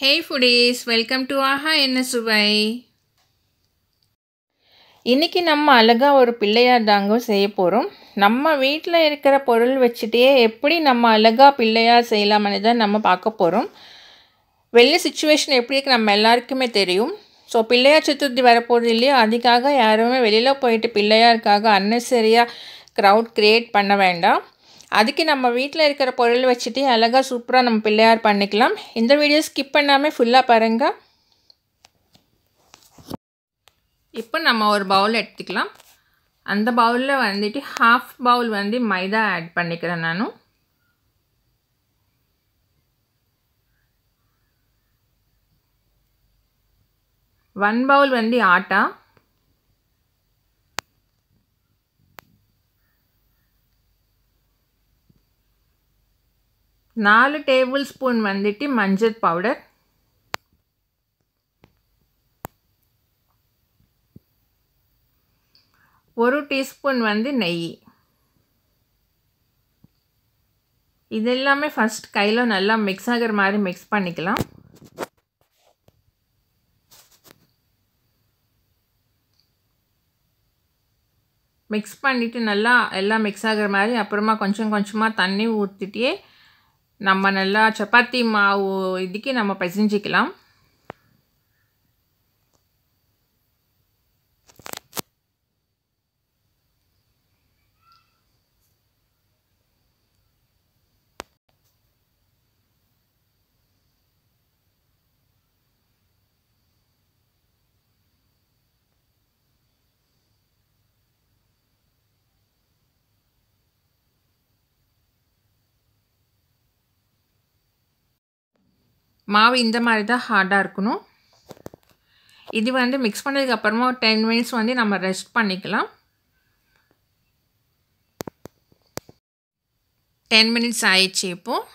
hey foodies welcome to ஆஹா என்ன சுவை இன்றைக்கி நம்ம அழகாக ஒரு பிள்ளையார் தாங்கம் செய்ய போகிறோம் நம்ம வீட்டில் இருக்கிற பொருள் வச்சுட்டே எப்படி நம்ம அழகாக பிள்ளையார் செய்யலாம்னு தான் நம்ம பார்க்க போகிறோம் வெளியே சுச்சுவேஷன் எப்படி இருக்குது நம்ம எல்லாருக்குமே தெரியும் ஸோ பிள்ளையார் சதுர்த்தி வரப்போகுது இல்லையோ அதுக்காக யாருமே வெளியில் போயிட்டு பிள்ளையாருக்காக அன்னசரியாக க்ரௌட் க்ரியேட் பண்ண வேண்டாம் அதுக்கு நம்ம வீட்டில் இருக்கிற பொருள் வச்சுட்டு அழகாக சூப்பராக நம்ம பிள்ளையார் பண்ணிக்கலாம் இந்த வீடியோ ஸ்கிப் பண்ணாமல் ஃபுல்லாக பாருங்கள் இப்போ நம்ம ஒரு பவுல் எடுத்துக்கலாம் அந்த பவுலில் வந்துட்டு ஹாஃப் பவுல் வந்து மைதா ஆட் பண்ணிக்கிறேன் நானும் ஒன் பவுல் வந்து ஆட்டா நாலு டேபிள் ஸ்பூன் வந்துட்டு மஞ்சள் பவுடர் ஒரு டீஸ்பூன் வந்து நெய் இதெல்லாமே எல்லாமே ஃபஸ்ட் கையில் நல்லா மிக்ஸ் ஆகிற மாதிரி மிக்ஸ் பண்ணிக்கலாம் மிக்ஸ் பண்ணிவிட்டு நல்லா எல்லாம் மிக்ஸ் ஆகிற மாதிரி அப்புறமா கொஞ்சம் கொஞ்சமாக தண்ணி ஊற்றிட்டே நம்ம நல்லா சப்பாத்தி மாவு இதுக்கு நம்ம பிசைஞ்சிக்கலாம் மாவு இந்த மாதிரி தான் ஹார்டாக இருக்கணும் இது வந்து மிக்ஸ் பண்ணதுக்கப்புறமா ஒரு டென் மினிட்ஸ் வந்து நம்ம ரெஸ்ட் பண்ணிக்கலாம் டென் மினிட்ஸ் ஆயிடுச்சு இப்போது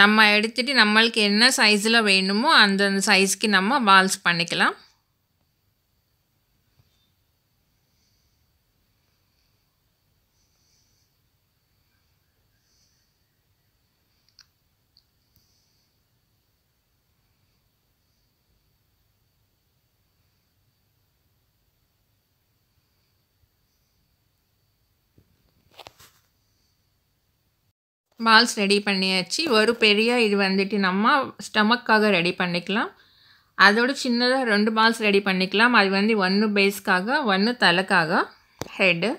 நம்ம எடுத்துகிட்டு நம்மளுக்கு என்ன சைஸில் வேணுமோ அந்தந்த சைஸ்க்கு நம்ம வால்ஸ் பண்ணிக்கலாம் பால்ஸ் ரெடி பண்ணியாச்சு ஒரு பெரிய இது வந்துட்டு நம்ம ஸ்டமக்காக ரெடி பண்ணிக்கலாம் அதோட சின்னதாக ரெண்டு பால்ஸ் ரெடி பண்ணிக்கலாம் அது வந்து ஒன்று பேஸ்க்காக ஒன்று தலைக்காக ஹெட்டு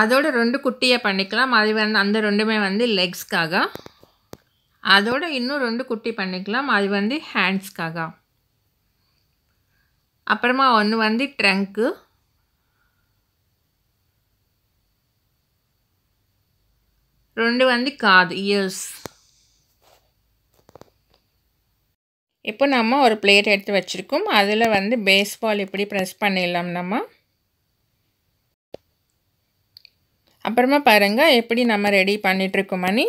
அதோட ரெண்டு குட்டியாக பண்ணிக்கலாம் அது வந்து அந்த ரெண்டுமே வந்து லெக்ஸ்க்காக அதோட இன்னும் ரெண்டு குட்டி பண்ணிக்கலாம் அது வந்து ஹேண்ட்ஸ்க்காக அப்புறமா ஒன்று வந்து ட்ரங்க்கு ரெண்டு வந்து காது இயர்ஸ் இப்போ நம்ம ஒரு பிளேட் எடுத்து வச்சுருக்கோம் அதில் வந்து பேஸ்பால் இப்படி ப்ரெஸ் பண்ணிடலாம் நம்ம அப்புறமா பாருங்கள் எப்படி நம்ம ரெடி பண்ணிகிட்ருக்கோம் மணி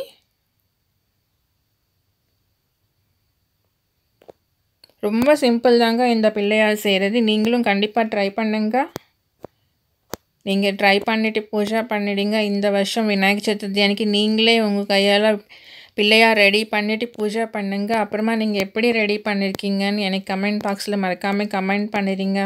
ரொம்ப சிம்பிள் தாங்க இந்த பிள்ளையால் செய்கிறது நீங்களும் கண்டிப்பாக ட்ரை பண்ணுங்கள் நீங்கள் ட்ரை பண்ணிவிட்டு பூஜை பண்ணிடுங்க இந்த வருஷம் விநாயகர் சதுர்த்தி அன்றைக்கி நீங்களே உங்கள் கையால் பிள்ளையாக ரெடி பண்ணிவிட்டு பூஜை பண்ணுங்கள் அப்புறமா நீங்கள் எப்படி ரெடி பண்ணியிருக்கீங்கன்னு எனக்கு கமெண்ட் பாக்ஸில் மறக்காமல் கமெண்ட் பண்ணிடுங்க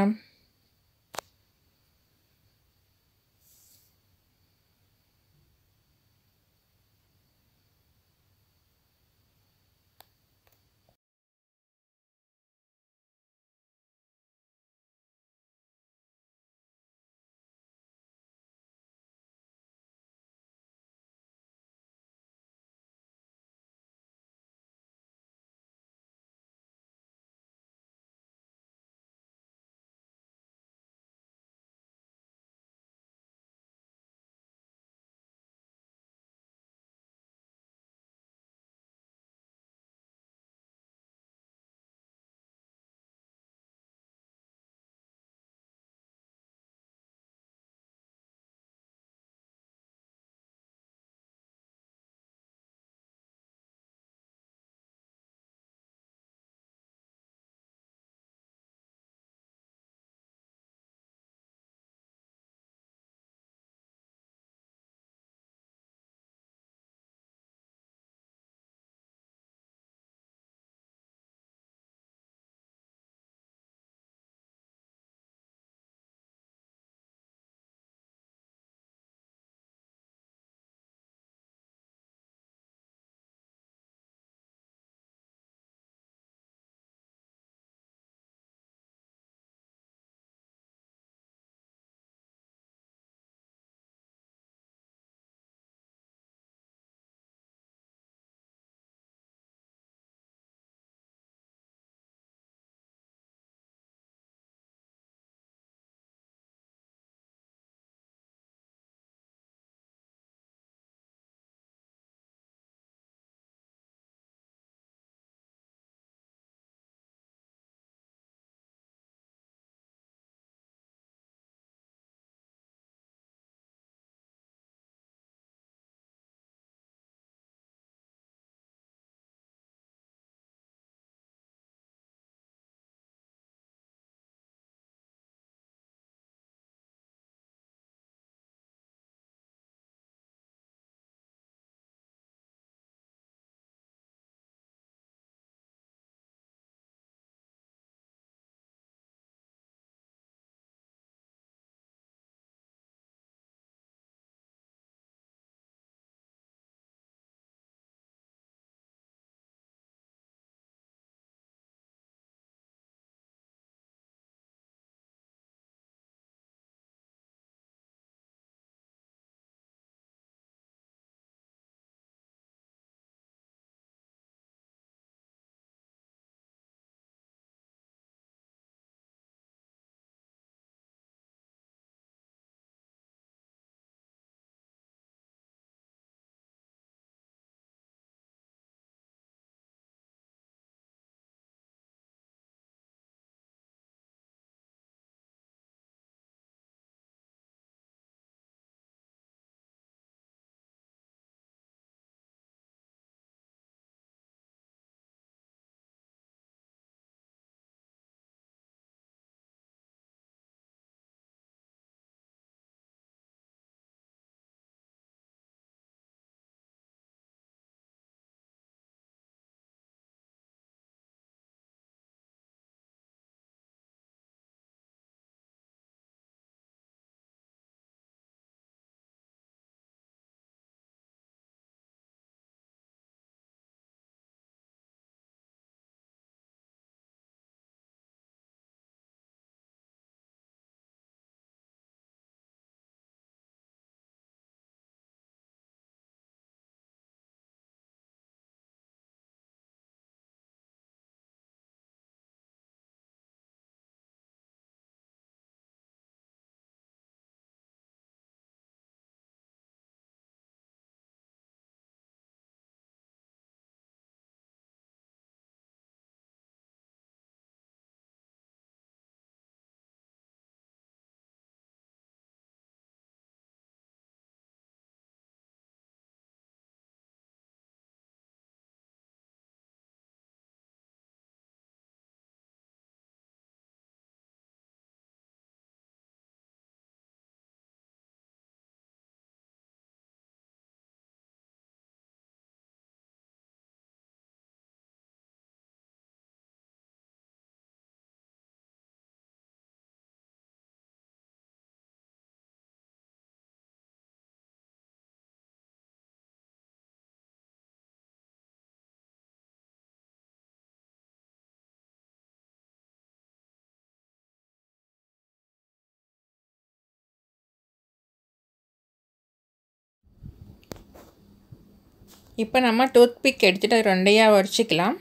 இப்போ நம்ம டூத் பிக் எடுத்துகிட்டு ரெண்டையாக உடச்சிக்கலாம்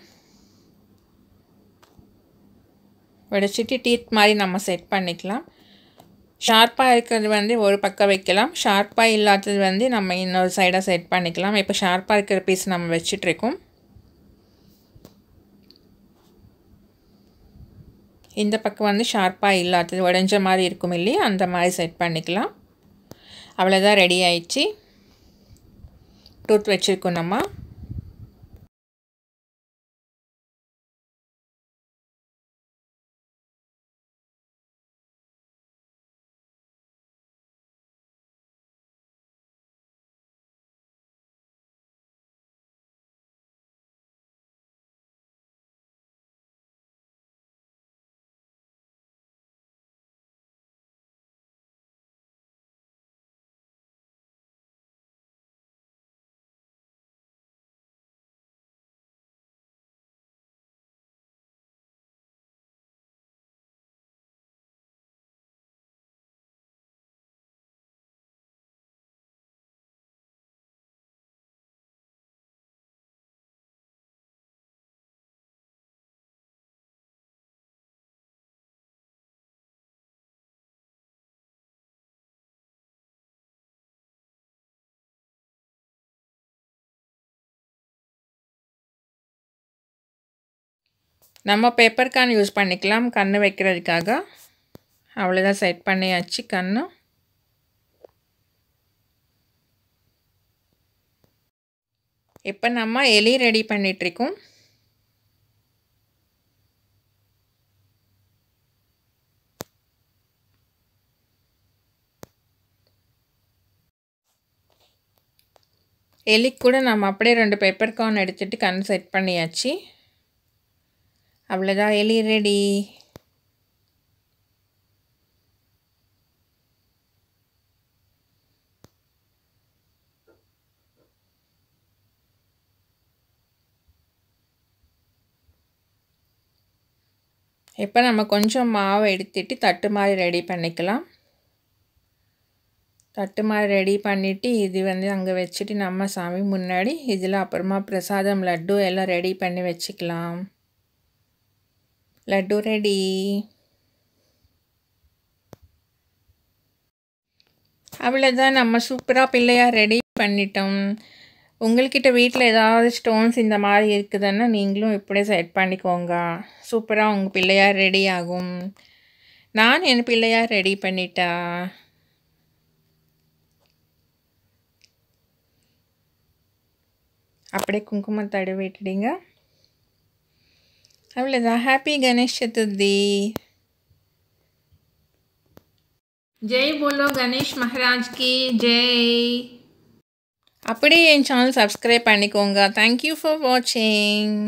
உடச்சிட்டு டீத் மாதிரி நம்ம செட் பண்ணிக்கலாம் ஷார்ப்பாக இருக்கிறது வந்து ஒரு பக்கம் வைக்கலாம் ஷார்ப்பாக இல்லாதது வந்து நம்ம இன்னொரு சைடாக செட் பண்ணிக்கலாம் இப்போ ஷார்ப்பாக இருக்கிற பீஸ் நம்ம வச்சிட்ருக்கோம் இந்த பக்கம் வந்து ஷார்ப்பாக இல்லாதது உடஞ்ச மாதிரி இருக்கும் இல்லையா அந்த மாதிரி செட் பண்ணிக்கலாம் அவ்வளோதான் ரெடி ஆயிடுச்சு ಟೂತ್ ವೆಚ್ಚಕ್ಕೂ ನಮ್ಮ நம்ம பேப்பர் கான் யூஸ் பண்ணிக்கலாம் கண் வைக்கிறதுக்காக அவ்வளோதான் செட் பண்ணியாச்சு கண் இப்போ நம்ம எலி ரெடி பண்ணிகிட்ருக்கோம் எலிக்கூட கூட நம்ம அப்படியே ரெண்டு பேப்பர் கார்ன் எடுத்துகிட்டு கண் செட் பண்ணியாச்சு அவ்வளோதான் எலி ரெடி இப்போ நம்ம கொஞ்சம் மாவை எடுத்துட்டு தட்டு மாதிரி ரெடி பண்ணிக்கலாம் தட்டு மாதிரி ரெடி பண்ணிவிட்டு இது வந்து அங்கே வச்சுட்டு நம்ம சாமி முன்னாடி இதில் அப்புறமா பிரசாதம் லட்டு எல்லாம் ரெடி பண்ணி வச்சுக்கலாம் லட்டு ரெடி அவ்வளோதான் நம்ம சூப்பராக பிள்ளையாக ரெடி பண்ணிட்டோம் உங்கள்கிட்ட வீட்டில் ஏதாவது ஸ்டோன்ஸ் இந்த மாதிரி இருக்குதுன்னா நீங்களும் இப்படியே செட் பண்ணிக்கோங்க சூப்பராக உங்கள் பிள்ளையார் ரெடி ஆகும் நான் என் பிள்ளையார் ரெடி பண்ணிட்டா அப்படியே குங்குமம் தடவிட்டுடிங்க అవలేదా హ్యాపీ గణేష్ చతుర్థి జై బోలో గణేష్ మహారాజ్కి జై అప్పుడే என் సబ్స్క్రైబ్ சப்ஸ்கிரைப் பண்ணிக்கோங்க యూ ఫర్ వాచింగ్